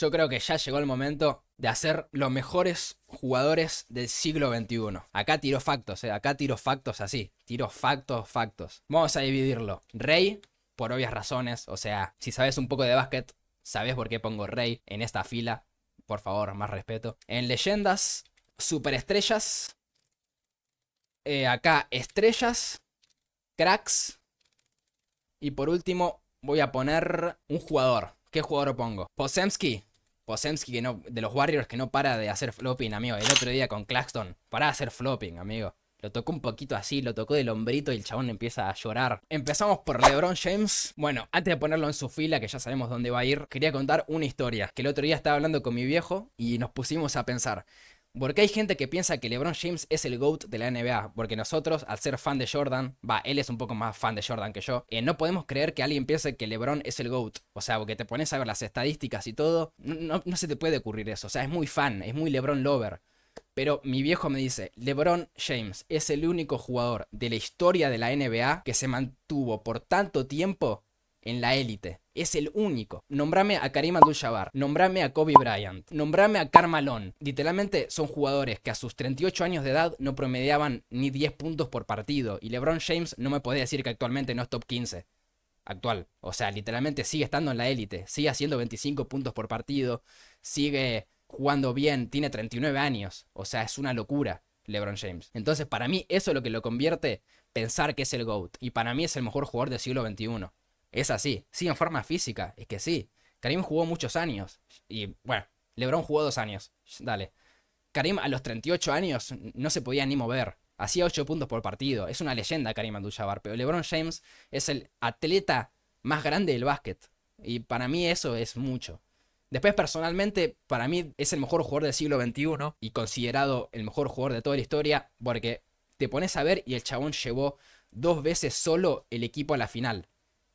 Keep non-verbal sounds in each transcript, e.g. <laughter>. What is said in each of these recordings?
Yo creo que ya llegó el momento de hacer los mejores jugadores del siglo XXI. Acá tiro factos, ¿eh? acá tiro factos así. Tiro factos, factos. Vamos a dividirlo. Rey, por obvias razones. O sea, si sabes un poco de básquet, sabes por qué pongo Rey en esta fila. Por favor, más respeto. En leyendas, superestrellas. Eh, acá estrellas, cracks. Y por último, voy a poner un jugador. ¿Qué jugador pongo? Posemsky. Posemski que no, de los Warriors que no para de hacer flopping, amigo. El otro día con Claxton, para de hacer flopping, amigo. Lo tocó un poquito así, lo tocó del hombrito y el chabón empieza a llorar. Empezamos por LeBron James. Bueno, antes de ponerlo en su fila, que ya sabemos dónde va a ir, quería contar una historia. Que el otro día estaba hablando con mi viejo y nos pusimos a pensar. Porque hay gente que piensa que LeBron James es el GOAT de la NBA, porque nosotros, al ser fan de Jordan, va, él es un poco más fan de Jordan que yo, y eh, no podemos creer que alguien piense que LeBron es el GOAT. O sea, porque te pones a ver las estadísticas y todo, no, no se te puede ocurrir eso. O sea, es muy fan, es muy LeBron lover. Pero mi viejo me dice, LeBron James es el único jugador de la historia de la NBA que se mantuvo por tanto tiempo en la élite. Es el único. Nombrame a Karim Abdul-Jabbar, nombrame a Kobe Bryant, nombrame a Carmalón. Literalmente son jugadores que a sus 38 años de edad no promediaban ni 10 puntos por partido y LeBron James no me puede decir que actualmente no es top 15 actual. O sea, literalmente sigue estando en la élite, sigue haciendo 25 puntos por partido, sigue jugando bien, tiene 39 años. O sea, es una locura LeBron James. Entonces, para mí, eso es lo que lo convierte pensar que es el GOAT. Y para mí es el mejor jugador del siglo XXI. Es así. Sí, en forma física. Es que sí. Karim jugó muchos años. Y bueno, LeBron jugó dos años. Dale. Karim a los 38 años no se podía ni mover. Hacía 8 puntos por partido. Es una leyenda Karim Abdul-Jabbar. Pero LeBron James es el atleta más grande del básquet. Y para mí eso es mucho. Después, personalmente, para mí es el mejor jugador del siglo XXI y considerado el mejor jugador de toda la historia porque te pones a ver y el chabón llevó dos veces solo el equipo a la final.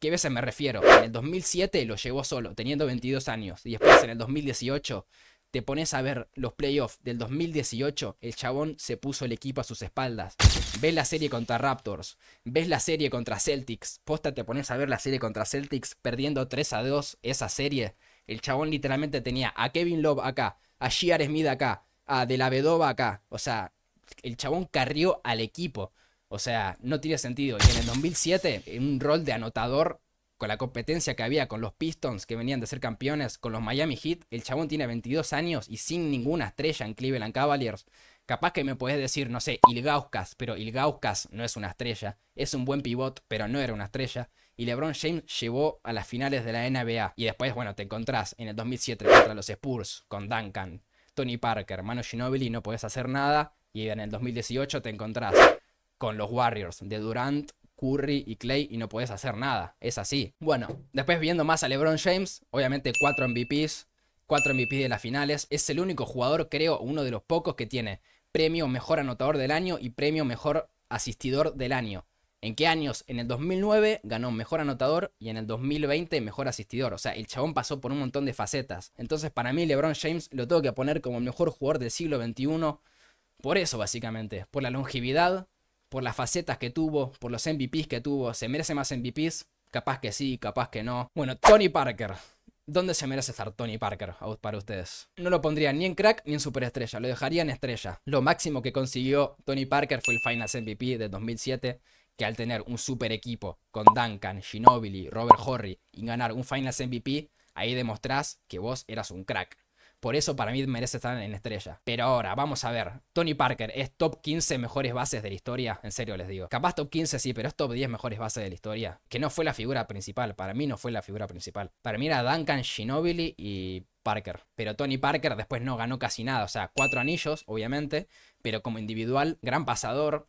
¿Qué veces me refiero? En el 2007 lo llevó solo, teniendo 22 años. Y después en el 2018 te pones a ver los playoffs del 2018, el chabón se puso el equipo a sus espaldas. Ves la serie contra Raptors, ves la serie contra Celtics, posta te pones a ver la serie contra Celtics perdiendo 3 a 2 esa serie. El chabón literalmente tenía a Kevin Love acá, a Shear Smith acá, a De La Vedova acá. O sea, el chabón carrió al equipo. O sea, no tiene sentido. Y en el 2007, en un rol de anotador, con la competencia que había con los Pistons, que venían de ser campeones, con los Miami Heat, el chabón tiene 22 años y sin ninguna estrella en Cleveland Cavaliers. Capaz que me podés decir, no sé, Ilgauskas, pero Ilgauskas no es una estrella. Es un buen pivot, pero no era una estrella. Y LeBron James llevó a las finales de la NBA. Y después, bueno, te encontrás en el 2007 contra los Spurs, con Duncan, Tony Parker, Mano Ginobili, no podés hacer nada. Y en el 2018 te encontrás con los Warriors de Durant, Curry y Clay y no puedes hacer nada. Es así. Bueno, después viendo más a LeBron James, obviamente cuatro MVPs, Cuatro MVPs de las finales. Es el único jugador, creo, uno de los pocos que tiene premio mejor anotador del año y premio mejor asistidor del año. ¿En qué años? En el 2009 ganó mejor anotador y en el 2020 mejor asistidor. O sea, el chabón pasó por un montón de facetas. Entonces, para mí, LeBron James lo tengo que poner como el mejor jugador del siglo XXI. Por eso, básicamente. Por la longevidad, por las facetas que tuvo, por los MVPs que tuvo. ¿Se merece más MVPs? Capaz que sí, capaz que no. Bueno, Tony Parker. ¿Dónde se merece estar Tony Parker para ustedes? No lo pondría ni en crack ni en superestrella, lo dejaría en estrella. Lo máximo que consiguió Tony Parker fue el Finals MVP de 2007, que al tener un super equipo con Duncan, Shinobili, Robert Horry y ganar un Finals MVP, ahí demostrás que vos eras un crack. Por eso para mí merece estar en estrella. Pero ahora, vamos a ver. Tony Parker es top 15 mejores bases de la historia. En serio les digo. Capaz top 15 sí, pero es top 10 mejores bases de la historia. Que no fue la figura principal. Para mí no fue la figura principal. Para mí era Duncan Shinobili y Parker. Pero Tony Parker después no ganó casi nada. O sea, cuatro anillos, obviamente. Pero como individual, gran pasador,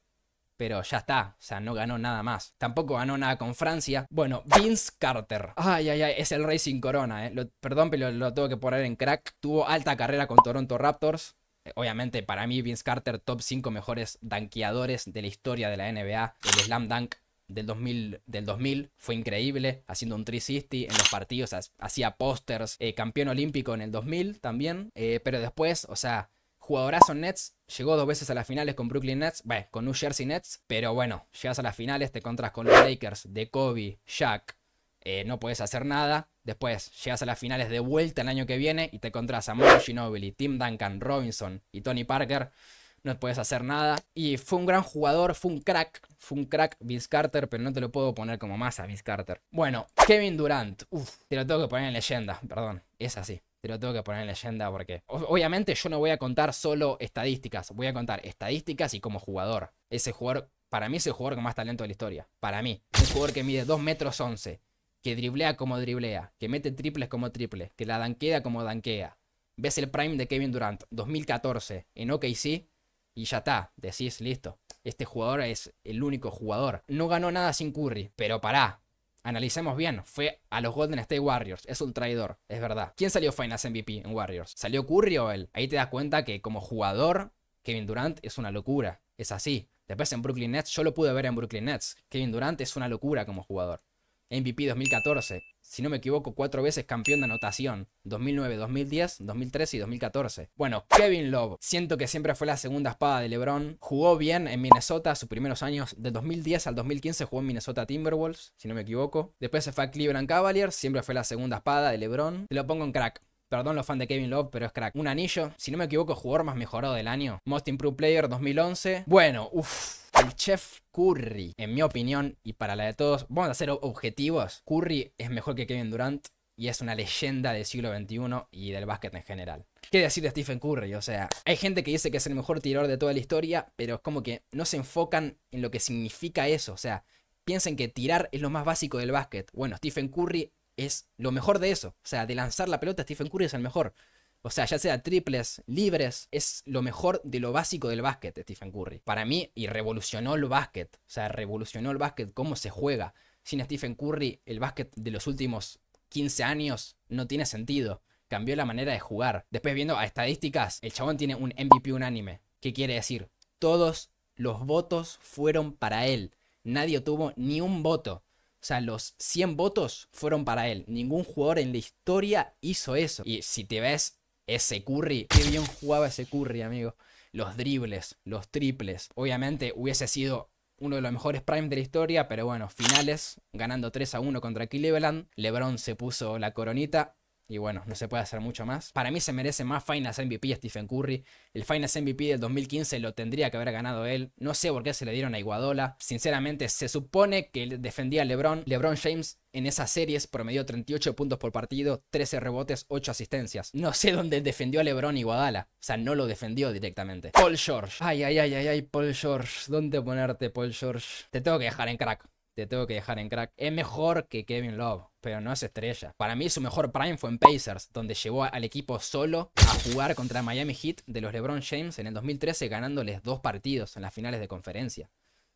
pero ya está, o sea, no ganó nada más. Tampoco ganó nada con Francia. Bueno, Vince Carter. Ay, ay, ay, es el rey sin Corona, eh. perdón, pero lo, tengo que poner en crack. Tuvo alta carrera con Toronto Raptors. Eh, obviamente, para mí, Vince Carter, top 5 mejores danqueadores de la historia de la NBA. El slam dunk del 2000, del fue increíble, haciendo un 360 en los partidos, hacía pósters, eh, campeón olímpico en el 2000 también, eh, pero después, o sea, Jugadorazo Nets, llegó dos veces a las finales con Brooklyn Nets, con New Jersey Nets, pero bueno, llegas a las finales, te contras con los Lakers de Kobe, Shaq, eh, no puedes hacer nada. Después llegas a las finales de vuelta el año que viene y te contras a Mario Ginobili, Tim Duncan, Robinson y Tony Parker no puedes hacer nada. Y fue un gran jugador, fue un crack, fue un crack Vince Carter, pero no te lo puedo poner como más a Vince Carter. Bueno, Kevin Durant, uff, te lo tengo que poner en leyenda, perdón, es así. Te lo tengo que poner en leyenda porque obviamente yo no voy a contar solo estadísticas, voy a contar estadísticas y como jugador. Ese jugador, para mí es el jugador con más talento de la historia, para mí. Un jugador que mide 2 metros 11, que driblea como driblea, que mete triples como triple, que la danquea como danquea. Ves el prime de Kevin Durant, 2014, en OKC, y ya está, decís, listo. Este jugador es el único jugador. No ganó nada sin Curry, pero pará. Analicemos bien, fue a los Golden State Warriors, es un traidor, es verdad. ¿Quién salió Finals MVP en Warriors? ¿Salió Curry o él? Ahí te das cuenta que como jugador, Kevin Durant es una locura, es así. Después en Brooklyn Nets, yo lo pude ver en Brooklyn Nets. Kevin Durant es una locura como jugador. MVP 2014, si no me equivoco, cuatro veces campeón de anotación, 2009, 2010, 2013 y 2014. Bueno, Kevin Love, siento que siempre fue la segunda espada de LeBron, jugó bien en Minnesota sus primeros años, de 2010 al 2015 jugó en Minnesota Timberwolves, si no me equivoco, después se fue a Cleveland Cavaliers, siempre fue la segunda espada de LeBron, te lo pongo en crack, Perdón los fans de Kevin Love, pero es crack. Un anillo, si no me equivoco, jugador más mejorado del año. Most Improved Player 2011. Bueno, uff. El chef Curry, en mi opinión y para la de todos, vamos a ser objetivos. Curry es mejor que Kevin Durant y es una leyenda del siglo XXI y del básquet en general. ¿Qué decir de Stephen Curry? O sea, hay gente que dice que es el mejor tirador de toda la historia, pero es como que no se enfocan en lo que significa eso. O sea, piensen que tirar es lo más básico del básquet. Bueno, Stephen Curry es lo mejor de eso. O sea, de lanzar la pelota, Stephen Curry es el mejor. O sea, ya sea triples, libres, es lo mejor de lo básico del básquet, Stephen Curry. Para mí, y revolucionó el básquet. O sea, revolucionó el básquet, cómo se juega. Sin Stephen Curry, el básquet de los últimos 15 años no tiene sentido. Cambió la manera de jugar. Después, viendo a estadísticas, el chabón tiene un MVP unánime. ¿Qué quiere decir? Todos los votos fueron para él. Nadie tuvo ni un voto. O sea, los 100 votos fueron para él. Ningún jugador en la historia hizo eso. Y si te ves ese Curry, qué bien jugaba ese Curry, amigo. Los dribles, los triples. Obviamente hubiese sido uno de los mejores primes de la historia, pero bueno, finales, ganando 3 a 1 contra Cleveland. LeBron se puso la coronita, y bueno, no se puede hacer mucho más. Para mí se merece más Finals MVP Stephen Curry. El Finals MVP del 2015 lo tendría que haber ganado él. No sé por qué se le dieron a Iguadola. Sinceramente, se supone que defendía a LeBron. LeBron James en esas series promedió 38 puntos por partido, 13 rebotes, 8 asistencias. No sé dónde defendió a LeBron Iguadala. O sea, no lo defendió directamente. Paul George. Ay, ay, ay, ay, ay, Paul George. ¿Dónde ponerte, Paul George? Te tengo que dejar en crack te tengo que dejar en crack. Es mejor que Kevin Love, pero no es estrella. Para mí su mejor prime fue en Pacers, donde llevó al equipo solo a jugar contra Miami Heat de los LeBron James en el 2013 ganándoles dos partidos en las finales de conferencia.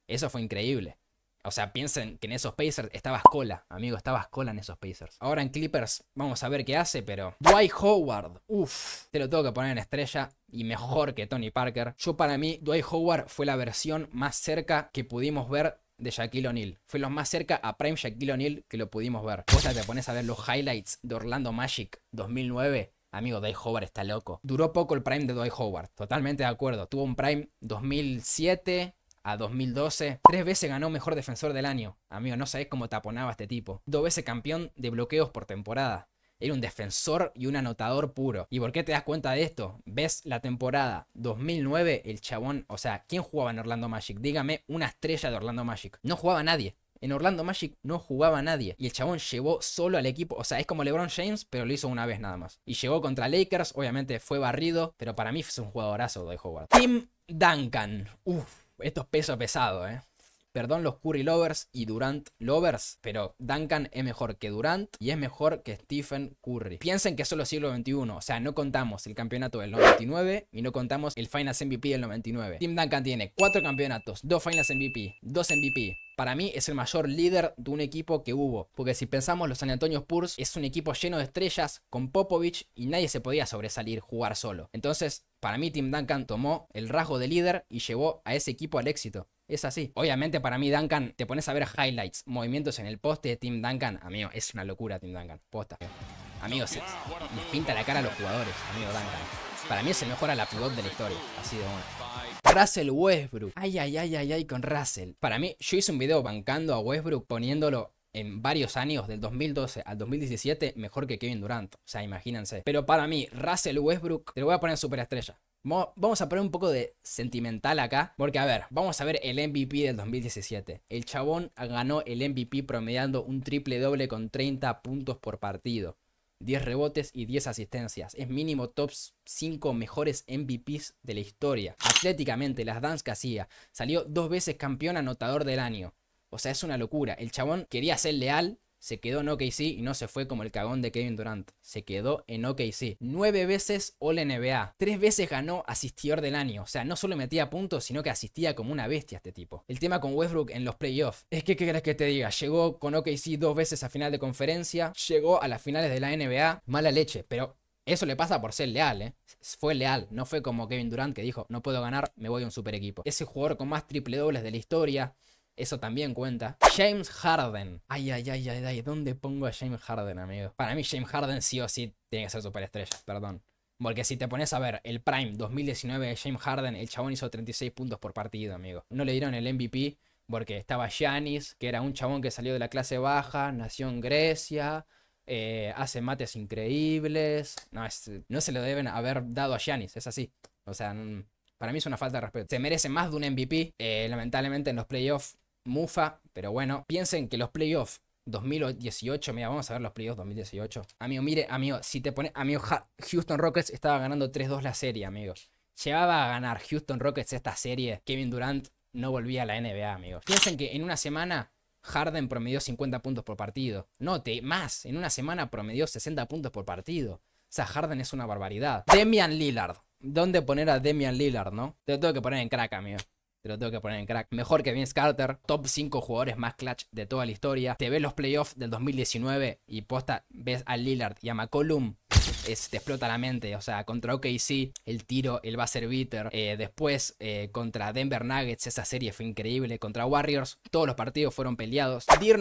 Eso fue increíble. O sea, piensen que en esos Pacers estabas cola, amigo, estabas cola en esos Pacers. Ahora en Clippers vamos a ver qué hace, pero Dwight Howard, uff, te lo tengo que poner en estrella y mejor que Tony Parker. Yo para mí, Dwight Howard fue la versión más cerca que pudimos ver de Shaquille O'Neal. Fue lo más cerca a Prime Shaquille O'Neal que lo pudimos ver. Vos te pones a ver los highlights de Orlando Magic 2009. Amigo, Dwight Howard está loco. Duró poco el Prime de Dwight Howard. Totalmente de acuerdo. Tuvo un Prime 2007 a 2012. Tres veces ganó Mejor Defensor del Año. Amigo, no sabés cómo taponaba este tipo. Dos veces campeón de bloqueos por temporada. Era un defensor y un anotador puro. ¿Y por qué te das cuenta de esto? ¿Ves la temporada 2009? El chabón, o sea, ¿quién jugaba en Orlando Magic? Dígame una estrella de Orlando Magic. No jugaba nadie. En Orlando Magic no jugaba nadie. Y el chabón llevó solo al equipo. O sea, es como LeBron James, pero lo hizo una vez nada más. Y llegó contra Lakers, obviamente fue barrido, pero para mí es un jugadorazo de Howard. Tim Duncan. Uf, esto es peso pesado, eh. Perdón los Curry lovers y Durant lovers, pero Duncan es mejor que Durant y es mejor que Stephen Curry. Piensen que es solo siglo XXI, o sea, no contamos el campeonato del 99 y no contamos el Finals MVP del 99. Tim Duncan tiene cuatro campeonatos, dos Finals MVP, dos MVP, para mí es el mayor líder de un equipo que hubo. Porque si pensamos, los San Antonio Spurs es un equipo lleno de estrellas con Popovich y nadie se podía sobresalir jugar solo. Entonces, para mí Tim Duncan tomó el rasgo de líder y llevó a ese equipo al éxito. Es así. Obviamente para mí Duncan, te pones a ver highlights, movimientos en el poste de Tim Duncan. Amigo, es una locura Tim Duncan. Posta. Amigos, me pinta la cara a los jugadores, amigo Duncan. Para mí es el mejor a la pivot de la historia. Así sido bueno. Russell Westbrook. Ay, ay, ay, ay, ay, con Russell. Para mí, yo hice un video bancando a Westbrook poniéndolo en varios años, del 2012 al 2017, mejor que Kevin Durant. O sea, imagínense. Pero para mí, Russell Westbrook, te lo voy a poner superestrella. Vamos a poner un poco de sentimental acá, porque a ver, vamos a ver el MVP del 2017. El chabón ganó el MVP promediando un triple doble con 30 puntos por partido, 10 rebotes y 10 asistencias. Es mínimo top 5 mejores MVPs de la historia. Atléticamente, las dance que hacía, salió dos veces campeón anotador del año. O sea, es una locura. El chabón quería ser leal, se quedó en OKC y no se fue como el cagón de Kevin Durant. Se quedó en OKC. Nueve veces All NBA. Tres veces ganó asistidor del año. O sea, no solo metía puntos, sino que asistía como una bestia este tipo. El tema con Westbrook en los playoffs. Es que, ¿qué crees que te diga? Llegó con OKC dos veces a final de conferencia. Llegó a las finales de la NBA. Mala leche, pero eso le pasa por ser leal, ¿eh? Fue leal, no fue como Kevin Durant que dijo, no puedo ganar, me voy a un super equipo. Ese jugador con más triple dobles de la historia, eso también cuenta. James Harden. Ay, ay, ay, ay, ay. ¿Dónde pongo a James Harden, amigo? Para mí, James Harden sí o sí tiene que ser superestrella. Perdón. Porque si te pones a ver el Prime 2019 de James Harden, el chabón hizo 36 puntos por partido, amigo. No le dieron el MVP porque estaba Giannis, que era un chabón que salió de la clase baja, nació en Grecia, eh, hace mates increíbles. No, no se lo deben haber dado a Giannis, es así. O sea, para mí es una falta de respeto. Se merece más de un MVP. Eh, lamentablemente en los playoffs mufa, pero bueno, piensen que los playoffs 2018, mira, vamos a ver los playoffs 2018. Amigo, mire, amigo, si te pones, amigo, Houston Rockets estaba ganando 3-2 la serie, amigo. Llevaba a ganar Houston Rockets esta serie, Kevin Durant no volvía a la NBA, amigo. Piensen que en una semana Harden promedió 50 puntos por partido. No, te, más, en una semana promedió 60 puntos por partido. O sea, Harden es una barbaridad. Demian Lillard. ¿Dónde poner a Demian Lillard, no? Te lo tengo que poner en crack, amigo lo tengo que poner en crack. Mejor que Vince Carter, top 5 jugadores más clutch de toda la historia. Te ves los playoffs del 2019 y posta, ves a Lillard y a McCollum te explota la mente. O sea, contra OKC, el tiro, el a ser Eh, después, eh, contra Denver Nuggets, esa serie fue increíble. Contra Warriors, todos los partidos fueron peleados. Dirk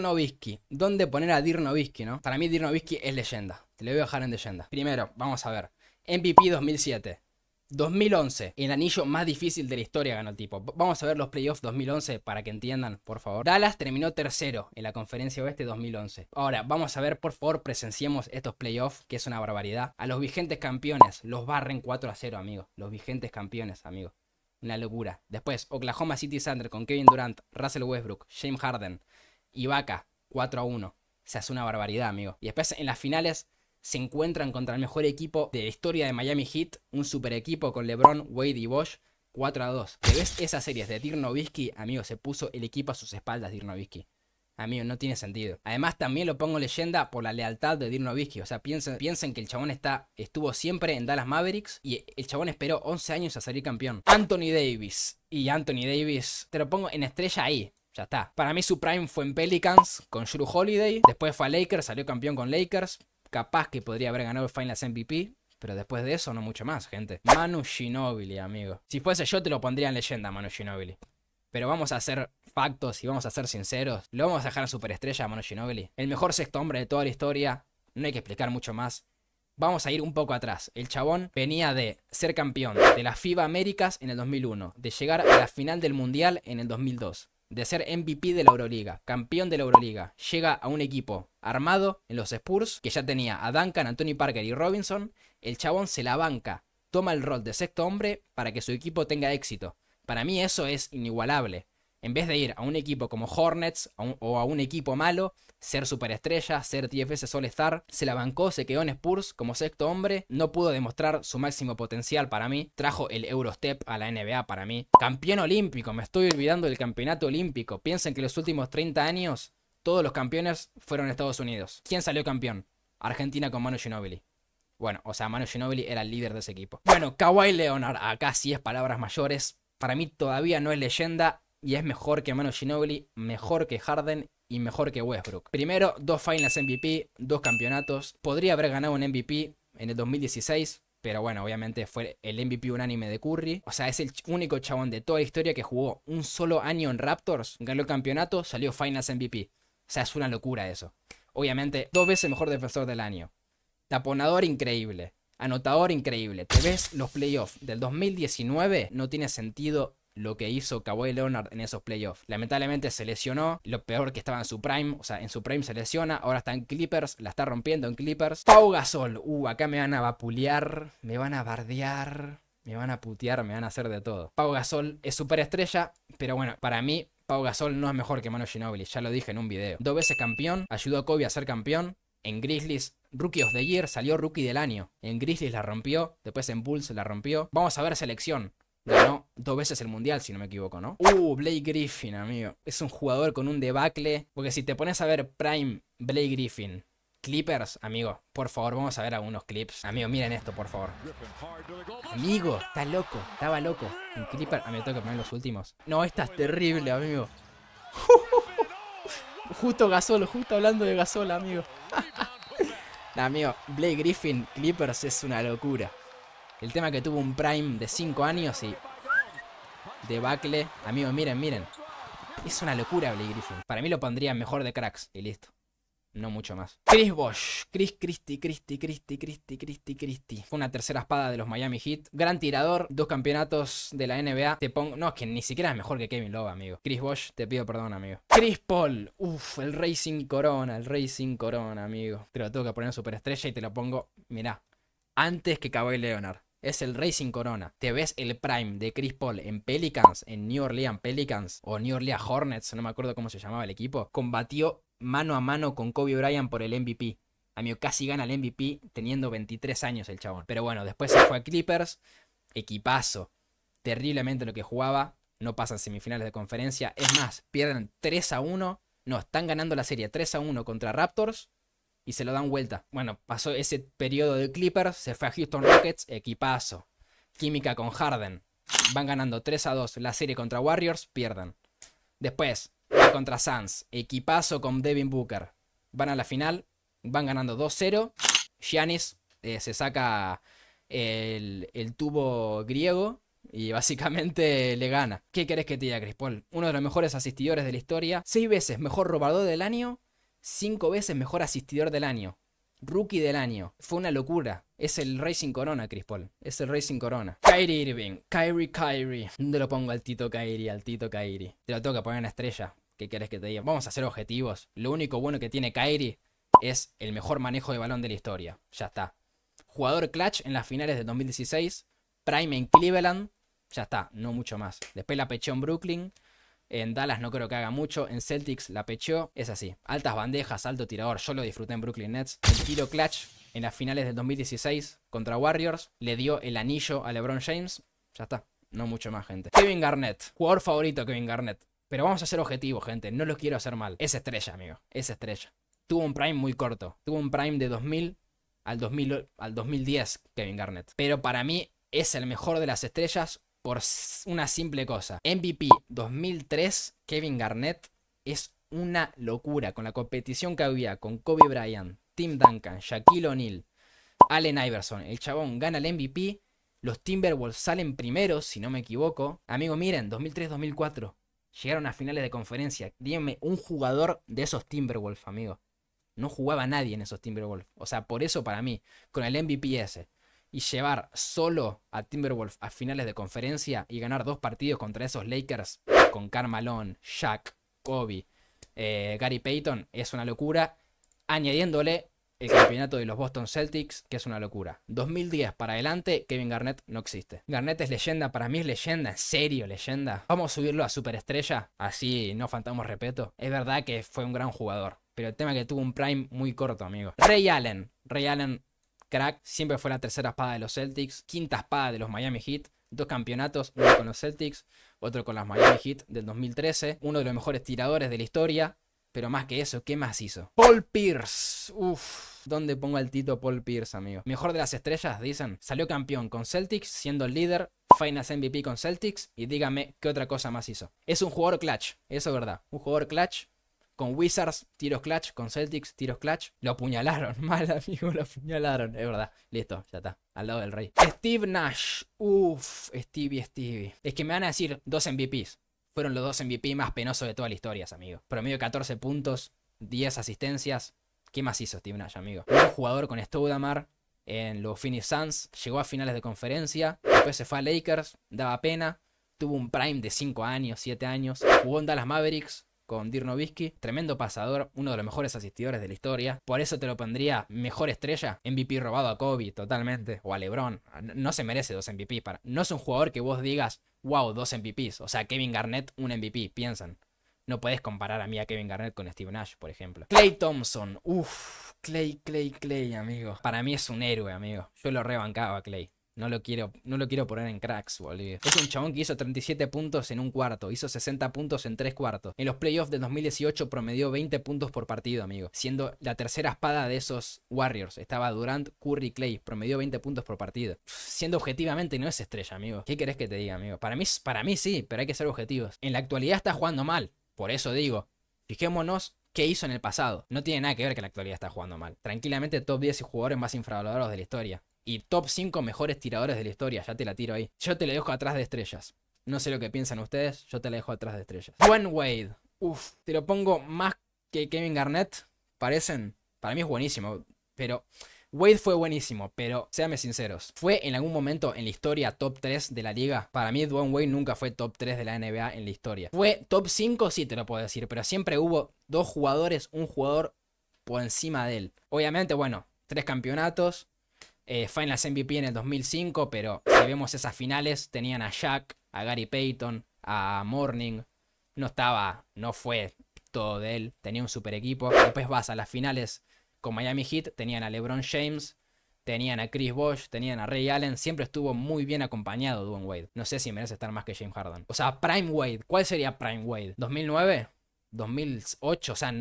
¿dónde poner a Dirk no? Para mí, Dirk es leyenda. Te lo voy a dejar en leyenda. Primero, vamos a ver. MVP 2007. 2011, el anillo más difícil de la historia ganó el tipo. Vamos a ver los playoffs 2011 para que entiendan, por favor. Dallas terminó tercero en la conferencia oeste 2011. Ahora, vamos a ver, por favor, presenciemos estos playoffs, que es una barbaridad. A los vigentes campeones, los barren 4 a 0, amigos. Los vigentes campeones, amigos. Una locura. Después, Oklahoma City Thunder con Kevin Durant, Russell Westbrook, James Harden, y vaca 4 a 1. se hace una barbaridad, amigo. Y después en las finales, se encuentran contra el mejor equipo de la historia de Miami Heat, un super equipo con LeBron, Wade y Bosch, 4 a 2. ¿Te ves esas series de Dirk Nowitzki? Amigo, se puso el equipo a sus espaldas Dirk Nowitzki. Amigo, no tiene sentido. Además, también lo pongo leyenda por la lealtad de Dirk Nowitzki. O sea, piensen, que el chabón está, estuvo siempre en Dallas Mavericks y el chabón esperó 11 años a salir campeón. Anthony Davis. Y Anthony Davis, te lo pongo en estrella ahí. Ya está. Para mí su prime fue en Pelicans con Drew Holiday. Después fue a Lakers, salió campeón con Lakers capaz que podría haber ganado el Finals MVP. Pero después de eso, no mucho más, gente. Manu Shinobili, amigo. Si fuese yo, te lo pondría en leyenda, Manu Shinobili. Pero vamos a ser factos y vamos a ser sinceros. Lo vamos a dejar a superestrella Manu Shinobili. El mejor sexto hombre de toda la historia. No hay que explicar mucho más. Vamos a ir un poco atrás. El chabón venía de ser campeón de la FIBA Américas en el 2001, de llegar a la final del Mundial en el 2002, de ser MVP de la Euroliga, campeón de la Euroliga, llega a un equipo armado en los Spurs, que ya tenía a Duncan, Anthony Parker y Robinson, el chabón se la banca, toma el rol de sexto hombre para que su equipo tenga éxito. Para mí eso es inigualable. En vez de ir a un equipo como Hornets o a un equipo malo, ser superestrella, ser 10 veces All-Star, se la bancó, se quedó en Spurs como sexto hombre, no pudo demostrar su máximo potencial para mí, trajo el Eurostep a la NBA para mí. Campeón olímpico, me estoy olvidando del campeonato olímpico. Piensen que los últimos 30 años todos los campeones fueron Estados Unidos. ¿Quién salió campeón? Argentina con Manu Ginobili. Bueno, o sea, Manu Ginobili era el líder de ese equipo. Bueno, Kawhi Leonard, acá sí es palabras mayores. Para mí todavía no es leyenda, y es mejor que Manu Ginobili, mejor que Harden y mejor que Westbrook. Primero, dos Finals MVP, dos campeonatos. Podría haber ganado un MVP en el 2016, pero bueno, obviamente fue el MVP unánime de Curry. O sea, es el único chabón de toda la historia que jugó un solo año en Raptors, ganó el campeonato, salió Finals MVP. O sea, es una locura eso. Obviamente, dos veces mejor defensor del año. Taponador increíble. Anotador increíble. Te ves los playoffs del 2019, no tiene sentido lo que hizo Kawhi Leonard en esos playoffs. Lamentablemente se lesionó, lo peor que estaba en su prime, o sea, en su prime se lesiona, ahora está en Clippers, la está rompiendo en Clippers. Pau Gasol, uh, acá me van a vapulear, me van a bardear, me van a putear, me van a hacer de todo. Pau Gasol es superestrella, pero bueno, para mí Pau Gasol no es mejor que Manu Ginobili, ya lo dije en un video. Dos veces campeón, ayudó a Kobe a ser campeón. En Grizzlies Rookie of the Year, salió Rookie del año. En Grizzlies la rompió, después en Bulls la rompió. Vamos a ver selección. Ganó dos veces el mundial, si no me equivoco, ¿no? Uh, Blake Griffin, amigo. Es un jugador con un debacle. Porque si te pones a ver Prime Blake Griffin, Clippers, amigo, por favor, vamos a ver algunos clips. Amigo, miren esto, por favor. Amigo, está loco, estaba loco. Un Clipper, a mí me tengo que poner los últimos. No, esta es terrible, amigo. <laughs> justo Gasol, justo hablando de Gasol, amigo. <laughs> amigo, Blake Griffin, Clippers es una locura. El tema que tuvo un prime de 5 años y... de Debacle. Amigos, miren, miren. Es una locura Blake Griffin. Para mí lo pondría mejor de cracks. Y listo. No mucho más. Chris Bosch. Chris Christy, Christy, Christy, Christy, Christy, Christy. Fue una tercera espada de los Miami Heat. Gran tirador. Dos campeonatos de la NBA. Te pongo... No, es que ni siquiera es mejor que Kevin Love, amigo. Chris Bosch, te pido perdón, amigo. Chris Paul. Uf, el racing corona. El racing corona, amigo. Te lo tengo que poner en superestrella y te lo pongo... Mirá. Antes que Kawhi Leonard es el Racing Corona. Te ves el prime de Chris Paul en Pelicans, en New Orleans Pelicans o New Orleans Hornets, no me acuerdo cómo se llamaba el equipo. Combatió mano a mano con Kobe Bryant por el MVP. a mí casi gana el MVP teniendo 23 años el chabón. Pero bueno, después se fue a Clippers, equipazo. Terriblemente lo que jugaba, no pasan semifinales de conferencia. Es más, pierden 3 a 1. No, están ganando la serie 3 a 1 contra Raptors y se lo dan vuelta. Bueno, pasó ese periodo de Clippers, se fue a Houston Rockets, equipazo. Química con Harden. Van ganando 3 a 2 la serie contra Warriors, pierden. Después, contra Suns, equipazo con Devin Booker. Van a la final, van ganando 2-0. Giannis eh, se saca el, el, tubo griego y <laughs> básicamente le gana. ¿Qué querés que te diga, Chris Paul? Uno de los mejores asistidores de la historia, seis veces mejor robador del año cinco veces mejor asistidor del año, rookie del año. Fue una locura. Es el Racing Corona, Chris Paul. Es el Racing Corona. Kyrie Irving, Kyrie Kyrie. ¿Dónde lo pongo al Tito Kyrie, al Tito Kyrie? Te lo toca poner una estrella. ¿Qué quieres que te diga? Vamos a hacer objetivos. Lo único bueno que tiene Kyrie es el mejor manejo de balón de la historia. Ya está. Jugador clutch en las finales de 2016. Prime en Cleveland. Ya está, no mucho más. Después la en Brooklyn. En Dallas no creo que haga mucho. En Celtics la pechó Es así. Altas bandejas, alto tirador. Yo lo disfruté en Brooklyn Nets. El tiro clutch en las finales del 2016 contra Warriors. Le dio el anillo a LeBron James. Ya está. No mucho más, gente. Kevin Garnett. Jugador favorito Kevin Garnett. Pero vamos a ser objetivos, gente. No lo quiero hacer mal. Es estrella, amigo. Es estrella. Tuvo un prime muy corto. Tuvo un prime de 2000, al 2010, Kevin Garnett. Pero para mí es el mejor de las estrellas por una simple cosa. MVP 2003, Kevin Garnett, es una locura. Con la competición que había con Kobe Bryant, Tim Duncan, Shaquille O'Neal, Allen Iverson, el chabón gana el MVP. Los Timberwolves salen primero, si no me equivoco. Amigo, miren, 2003-2004. Llegaron a finales de conferencia. Díganme un jugador de esos Timberwolves, amigo. No jugaba nadie en esos Timberwolves. O sea, por eso para mí, con el MVP ese y llevar solo a Timberwolf a finales de conferencia y ganar dos partidos contra esos Lakers con Carmalón, Shaq, Kobe, eh, Gary Payton es una locura. Añadiéndole el campeonato de los Boston Celtics, que es una locura. 2010 para adelante, Kevin Garnett no existe. Garnett es leyenda, para mí es leyenda, en serio leyenda. Vamos a subirlo a superestrella, así no faltamos respeto. Es verdad que fue un gran jugador, pero el tema que tuvo un prime muy corto, amigo. Ray Allen, Ray Allen crack, siempre fue la tercera espada de los Celtics, quinta espada de los Miami Heat, dos campeonatos, uno con los Celtics, otro con los Miami Heat del 2013, uno de los mejores tiradores de la historia, pero más que eso, ¿qué más hizo? Paul Pierce. uff, ¿Dónde pongo el Tito Paul Pierce, amigo? Mejor de las estrellas, dicen. Salió campeón con Celtics, siendo el líder, Finals MVP con Celtics, y dígame qué otra cosa más hizo. Es un jugador clutch, eso es verdad. Un jugador clutch con Wizards, tiros clutch. Con Celtics, tiros clutch. Lo apuñalaron. <laughs> Mal, amigo, lo apuñalaron. Es verdad. Listo, ya está. Al lado del rey. Steve Nash. Uf, Stevie, Stevie. Es que me van a decir dos MVPs. Fueron los dos MVP más penosos de toda la historia, amigo. Promedio 14 puntos, 10 asistencias. ¿Qué más hizo Steve Nash, amigo? Un jugador con Stoudamar en los Phoenix Suns. Llegó a finales de conferencia. Después se fue a Lakers. Daba pena. Tuvo un prime de 5 años, 7 años. Jugó en Dallas Mavericks con Dirk Nowitzki. Tremendo pasador, uno de los mejores asistidores de la historia. Por eso te lo pondría mejor estrella. MVP robado a Kobe totalmente. O a LeBron. No se merece dos MVP. No es un jugador que vos digas, wow, dos MVPs. O sea, Kevin Garnett, un MVP, piensan. No puedes comparar a mí a Kevin Garnett con Steve Nash, por ejemplo. Clay Thompson. Uff, Clay, Clay, Clay, amigo. Para mí es un héroe, amigo. Yo lo rebancaba a Clay. No lo, quiero, no lo quiero poner en cracks, boludo. Es un chabón que hizo 37 puntos en un cuarto, hizo 60 puntos en tres cuartos. En los playoffs de 2018 promedió 20 puntos por partido, amigo, siendo la tercera espada de esos Warriors. Estaba Durant, Curry, Clay, promedió 20 puntos por partido. Siendo objetivamente no es estrella, amigo. ¿Qué querés que te diga, amigo? Para mí, para mí sí, pero hay que ser objetivos. En la actualidad está jugando mal, por eso digo, fijémonos qué hizo en el pasado. No tiene nada que ver que en la actualidad está jugando mal. Tranquilamente top 10 jugadores más infravalorados de la historia y top 5 mejores tiradores de la historia. Ya te la tiro ahí. Yo te la dejo atrás de estrellas. No sé lo que piensan ustedes, yo te la dejo atrás de estrellas. Dwayne Wade. Uf, te lo pongo más que Kevin Garnett. Parecen. Para mí es buenísimo, pero. Wade fue buenísimo, pero Seanme sinceros, ¿fue en algún momento en la historia top 3 de la liga? Para mí Dwayne Wade nunca fue top 3 de la NBA en la historia. Fue top 5, sí te lo puedo decir, pero siempre hubo dos jugadores, un jugador por encima de él. Obviamente, bueno, tres campeonatos, Final eh, Finals MVP en el 2005, pero si vemos esas finales, tenían a Jack, a Gary Payton, a Morning. No estaba, no fue todo de él, tenía un super equipo. Después vas a las finales con Miami Heat, tenían a LeBron James, tenían a Chris Bosh, tenían a Ray Allen, siempre estuvo muy bien acompañado Dwayne Wade. No sé si merece estar más que James Harden. O sea, Prime Wade, ¿cuál sería Prime Wade? ¿2009? ¿2008? O sea,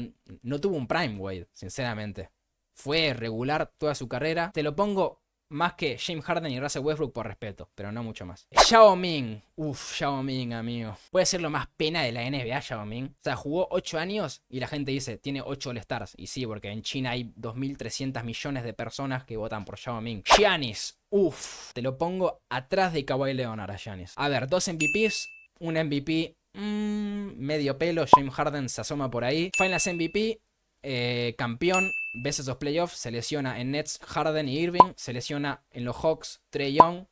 no tuvo un Prime Wade, sinceramente fue regular toda su carrera. Te lo pongo más que James Harden y Russell Westbrook por respeto, pero no mucho más. Xiao eh, Ming, uff, Xiao Ming, amigo. Puede ser lo más pena de la NBA, Xiao Ming. O sea, jugó 8 años y la gente dice, tiene 8 All-Stars. Y sí, porque en China hay 2.300 millones de personas que votan por Xiao Ming. Giannis, uff, te lo pongo atrás de Kawhi Leonard a Giannis. A ver, dos MVPs, un MVP, mm, medio pelo, James Harden se asoma por ahí. Finals MVP, eh, campeón, ves esos playoffs, se lesiona en Nets Harden y Irving, se lesiona en los Hawks Trey Young,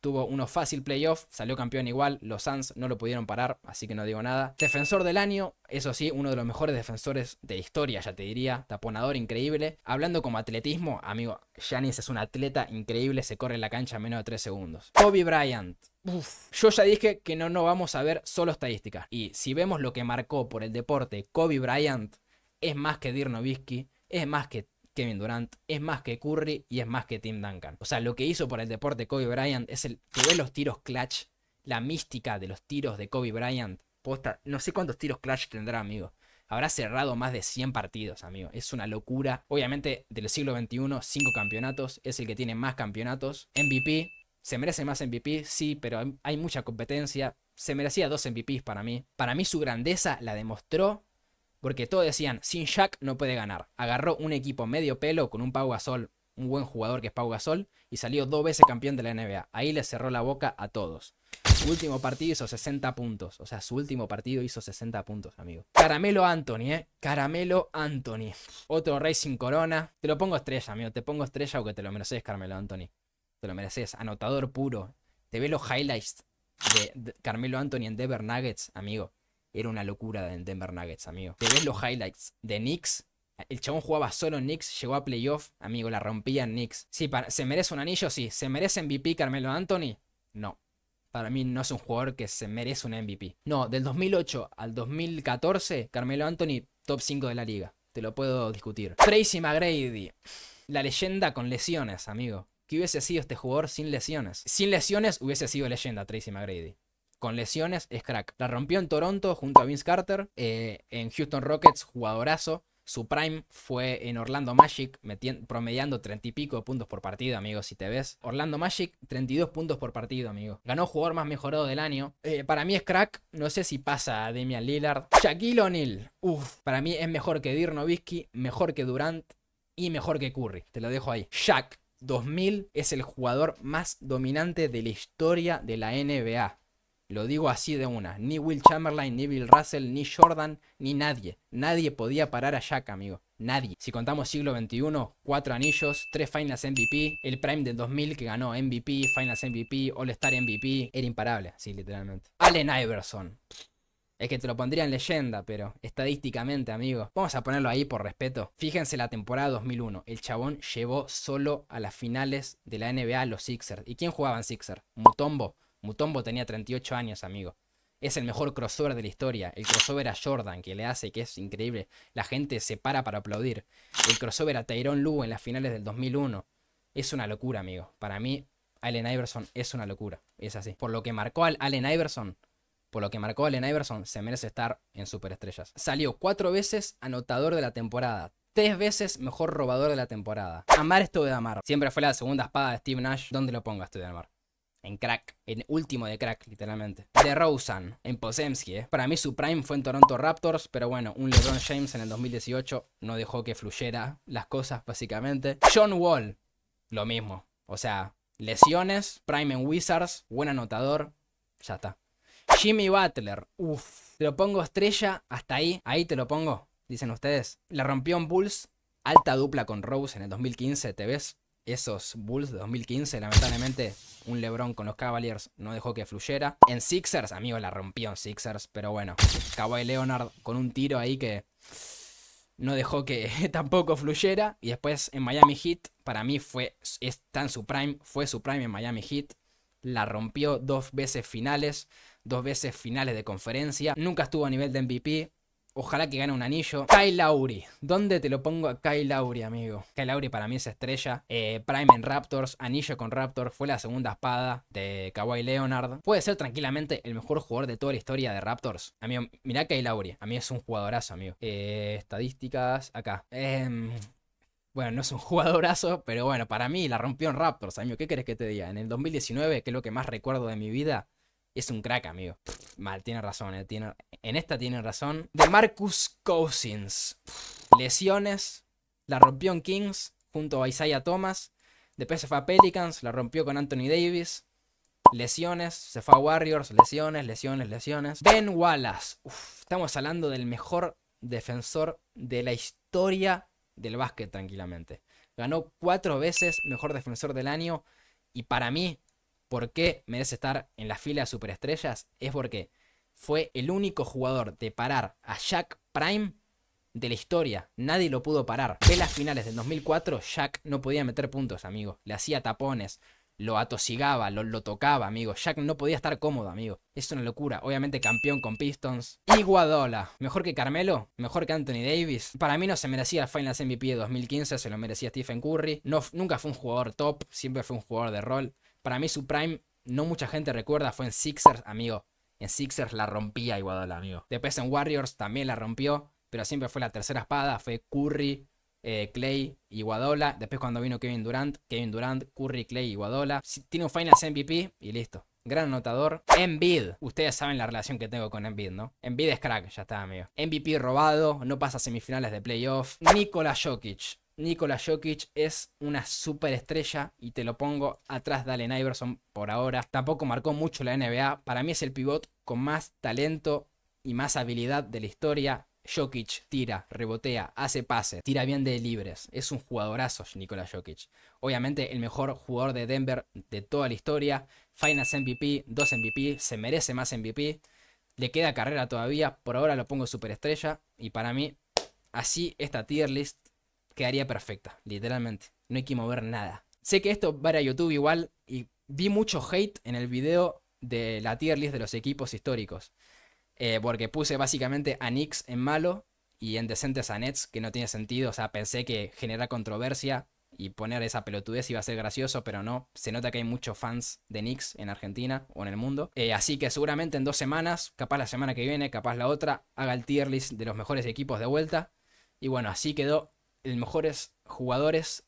tuvo uno fácil playoff, salió campeón igual, los Suns no lo pudieron parar, así que no digo nada. Defensor del año, eso sí, uno de los mejores defensores de historia, ya te diría, taponador increíble. Hablando como atletismo, amigo, Giannis es un atleta increíble, se corre en la cancha en menos de 3 segundos. Kobe Bryant. yo ya dije que no, no vamos a ver solo estadísticas. Y si vemos lo que marcó por el deporte Kobe Bryant, es más que Dirk Nowitzki, es más que Kevin Durant, es más que Curry y es más que Tim Duncan. O sea, lo que hizo por el deporte Kobe Bryant es el que ve los tiros clutch, la mística de los tiros de Kobe Bryant. no sé cuántos tiros clutch tendrá, amigo. Habrá cerrado más de 100 partidos, amigo. Es una locura. Obviamente, del siglo XXI, 5 campeonatos. Es el que tiene más campeonatos. MVP. ¿Se merece más MVP? Sí, pero hay mucha competencia. Se merecía dos MVPs para mí. Para mí su grandeza la demostró porque todos decían, sin Jack no puede ganar. Agarró un equipo medio pelo con un Pau Gasol, un buen jugador que es Pau Gasol, y salió dos veces campeón de la NBA. Ahí le cerró la boca a todos. Su último partido hizo 60 puntos. O sea, su último partido hizo 60 puntos, amigo. Caramelo Anthony, ¿eh? Caramelo Anthony. Otro rey sin corona. Te lo pongo estrella, amigo. Te pongo estrella o te lo mereces, Carmelo Anthony. Te lo mereces. Anotador puro. Te ve los highlights de, Carmelo Anthony en Dever Nuggets, amigo. Era una locura de Denver Nuggets, amigo. Te ves los highlights de Knicks el chabón jugaba solo en Knicks, llegó a playoff, amigo, la rompía en Knicks. Sí, ¿se merece un anillo? Sí. ¿Se merece MVP Carmelo Anthony? No. Para mí no es un jugador que se merece un MVP. No, del 2008 al 2014, Carmelo Anthony, top 5 de la liga. Te lo puedo discutir. Tracy McGrady, la leyenda con lesiones, amigo. ¿Qué hubiese sido este jugador sin lesiones? Sin lesiones hubiese sido leyenda Tracy McGrady con lesiones, es crack. La rompió en Toronto junto a Vince Carter, eh, en Houston Rockets, jugadorazo. Su prime fue en Orlando Magic, promediando 30 y pico de puntos por partido, amigo, si te ves. Orlando Magic, 32 puntos por partido, amigo. Ganó jugador más mejorado del año. Eh, para mí es crack, no sé si pasa a Damian Lillard. Shaquille O'Neal, Uf. para mí es mejor que Dirk Nowitzki, mejor que Durant y mejor que Curry. Te lo dejo ahí. Shaq, 2000 es el jugador más dominante de la historia de la NBA. Lo digo así de una. Ni Will Chamberlain, ni Bill Russell, ni Jordan, ni nadie. Nadie podía parar a Shaq, amigo. Nadie. Si contamos siglo XXI, cuatro anillos, tres Finals MVP, el Prime del 2000 que ganó MVP, Finals MVP, All Star MVP, era imparable, sí, literalmente. Allen Iverson. Es que te lo pondría en leyenda, pero estadísticamente, amigo. Vamos a ponerlo ahí por respeto. Fíjense la temporada 2001. El chabón llevó solo a las finales de la NBA a los Sixers. ¿Y quién jugaba en Sixers? Mutombo. Mutombo tenía 38 años, amigo. Es el mejor crossover de la historia. El crossover a Jordan, que le hace, que es increíble. La gente se para para aplaudir. El crossover a Tyrone Lu en las finales del 2001. Es una locura, amigo. Para mí, Allen Iverson es una locura. Es así. Por lo que marcó Allen Iverson, por lo que marcó Allen Iverson, se merece estar en Superestrellas. Salió cuatro veces anotador de la temporada. Tres veces mejor robador de la temporada. Amar esto de amar. Siempre fue la segunda espada de Steve Nash. Donde lo pongas, tú de amar. En crack, en último de crack, literalmente. De Rosen, en Posemski, eh. Para mí su prime fue en Toronto Raptors, pero bueno, un LeBron James en el 2018 no dejó que fluyera las cosas, básicamente. John Wall, lo mismo. O sea, lesiones, prime en Wizards, buen anotador, ya está. Jimmy Butler, uff, te lo pongo estrella, hasta ahí, ahí te lo pongo, dicen ustedes. La rompió en Bulls, alta dupla con Rose en el 2015, ¿te ves? esos Bulls de 2015, lamentablemente un LeBron con los Cavaliers no dejó que fluyera. En Sixers, amigo, la rompió en Sixers, pero bueno, el Leonard con un tiro ahí que no dejó que <laughs> tampoco fluyera. Y después en Miami Heat, para mí fue, está su prime, fue su prime en Miami Heat. La rompió dos veces finales, dos veces finales de conferencia. Nunca estuvo a nivel de MVP, Ojalá que gane un anillo. Kyle Lowry. ¿Dónde te lo pongo a Kyle Lowry, amigo? Kyle Lowry para mí es estrella. Eh, Prime en Raptors. Anillo con Raptors. Fue la segunda espada de Kawhi Leonard. Puede ser tranquilamente el mejor jugador de toda la historia de Raptors. Amigo, mirá Kyle Lowry. A mí es un jugadorazo, amigo. Eh, estadísticas. Acá. Em, bueno, no es un <laughs> jugadorazo, pero bueno, para mí la rompió en Raptors, amigo. ¿Qué querés que te diga? En el 2019, que es lo que más recuerdo de mi vida, es un crack, amigo. mal, tiene razón, eh, tiene, en esta tiene razón. De Marcus Cousins. lesiones. La rompió en Kings junto a Isaiah Thomas. De a Pelicans. La rompió con Anthony Davis. Lesiones. Se fue a Warriors. Lesiones, lesiones, lesiones. Ben Wallace. estamos hablando del mejor defensor de la historia del básquet, tranquilamente. Ganó cuatro veces mejor defensor del año. Y para mí, por qué merece estar en la fila de superestrellas es porque fue el único jugador de parar a Jack Prime de la historia. Nadie lo pudo parar. En las finales del 2004, Jack no podía meter puntos, amigo. Le hacía tapones, lo atosigaba, lo, tocaba, amigo. Jack no podía estar cómodo, amigo. Es una locura. Obviamente campeón con Pistons. Y Guadola. Mejor que Carmelo, mejor que Anthony Davis. Para mí no se merecía el Finals MVP de 2015, se lo merecía Stephen Curry. No, nunca fue un jugador top, siempre fue un jugador de rol. Para mí su prime, no mucha gente recuerda, fue en Sixers, amigo. En Sixers la rompía Iguadola, amigo. Después en Warriors también la rompió, pero siempre fue la tercera espada, fue Curry, eh, Clay, Iguadola. Después cuando vino Kevin Durant, Kevin Durant, Curry, Clay, Iguadola. Tiene un Finals MVP y listo. Gran anotador. Embiid. Ustedes saben la relación que tengo con Embiid, ¿no? Embiid es crack, ya está, amigo. MVP robado, no pasa semifinales de playoff. Nikola Jokic. Nikola Jokic es una superestrella y te lo pongo atrás de Allen Iverson por ahora. Tampoco marcó mucho la NBA. Para mí es el pivot con más talento y más habilidad de la historia. Jokic tira, rebotea, hace pases, tira bien de libres. Es un jugadorazo Nikola Jokic. Obviamente el mejor jugador de Denver de toda la historia. Finals MVP, 2 MVP, se merece más MVP. Le queda carrera todavía, por ahora lo pongo superestrella y para mí así esta tier list quedaría perfecta, literalmente. No hay que mover nada. Sé que esto va a YouTube igual y vi mucho hate en el video de la tier list de los equipos históricos. Eh, porque puse básicamente a Knicks en malo y en decentes a Nets, que no tiene sentido. O sea, pensé que genera controversia y poner esa pelotudez iba a ser gracioso, pero no. Se nota que hay muchos fans de Knicks en Argentina o en el mundo. Eh, así que seguramente en dos semanas, capaz la semana que viene, capaz la otra, haga el tier list de los mejores equipos de vuelta. Y bueno, así quedó el mejores jugadores